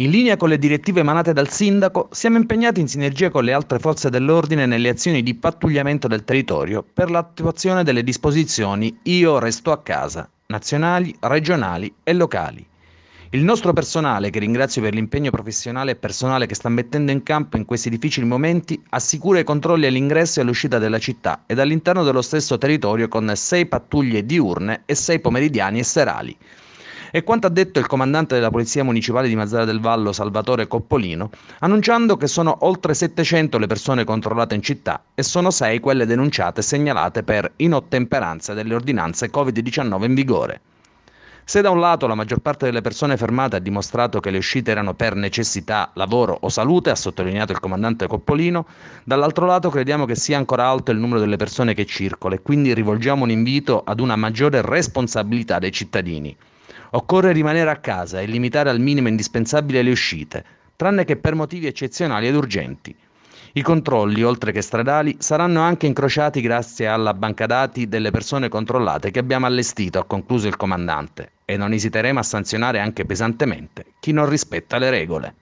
In linea con le direttive emanate dal Sindaco, siamo impegnati in sinergia con le altre forze dell'ordine nelle azioni di pattugliamento del territorio per l'attuazione delle disposizioni Io resto a casa, nazionali, regionali e locali. Il nostro personale, che ringrazio per l'impegno professionale e personale che sta mettendo in campo in questi difficili momenti, assicura i controlli all'ingresso e all'uscita della città ed all'interno dello stesso territorio con sei pattuglie diurne e sei pomeridiani e serali e quanto ha detto il comandante della Polizia Municipale di Mazzara del Vallo, Salvatore Coppolino, annunciando che sono oltre 700 le persone controllate in città e sono 6 quelle denunciate e segnalate per inottemperanza delle ordinanze Covid-19 in vigore. Se da un lato la maggior parte delle persone fermate ha dimostrato che le uscite erano per necessità, lavoro o salute, ha sottolineato il comandante Coppolino, dall'altro lato crediamo che sia ancora alto il numero delle persone che circola e quindi rivolgiamo un invito ad una maggiore responsabilità dei cittadini. Occorre rimanere a casa e limitare al minimo indispensabile le uscite, tranne che per motivi eccezionali ed urgenti. I controlli, oltre che stradali, saranno anche incrociati grazie alla banca dati delle persone controllate che abbiamo allestito, ha concluso il comandante, e non esiteremo a sanzionare anche pesantemente chi non rispetta le regole.